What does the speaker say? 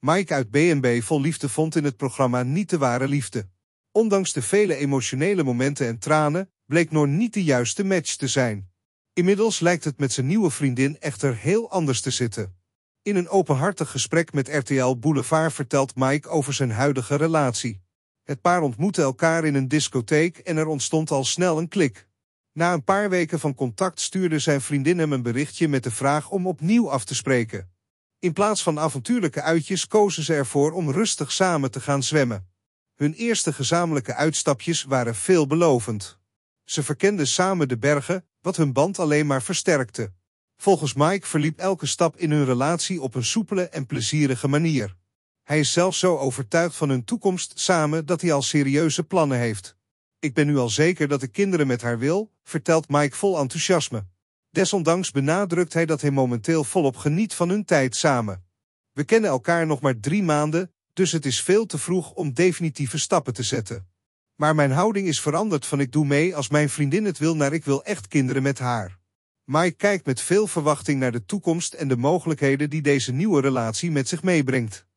Mike uit BNB vol liefde vond in het programma niet de ware liefde. Ondanks de vele emotionele momenten en tranen, bleek Noor niet de juiste match te zijn. Inmiddels lijkt het met zijn nieuwe vriendin echter heel anders te zitten. In een openhartig gesprek met RTL Boulevard vertelt Mike over zijn huidige relatie. Het paar ontmoette elkaar in een discotheek en er ontstond al snel een klik. Na een paar weken van contact stuurde zijn vriendin hem een berichtje met de vraag om opnieuw af te spreken. In plaats van avontuurlijke uitjes kozen ze ervoor om rustig samen te gaan zwemmen. Hun eerste gezamenlijke uitstapjes waren veelbelovend. Ze verkenden samen de bergen, wat hun band alleen maar versterkte. Volgens Mike verliep elke stap in hun relatie op een soepele en plezierige manier. Hij is zelfs zo overtuigd van hun toekomst samen dat hij al serieuze plannen heeft. Ik ben nu al zeker dat de kinderen met haar wil, vertelt Mike vol enthousiasme. Desondanks benadrukt hij dat hij momenteel volop geniet van hun tijd samen. We kennen elkaar nog maar drie maanden, dus het is veel te vroeg om definitieve stappen te zetten. Maar mijn houding is veranderd van ik doe mee als mijn vriendin het wil naar ik wil echt kinderen met haar. Mike kijkt met veel verwachting naar de toekomst en de mogelijkheden die deze nieuwe relatie met zich meebrengt.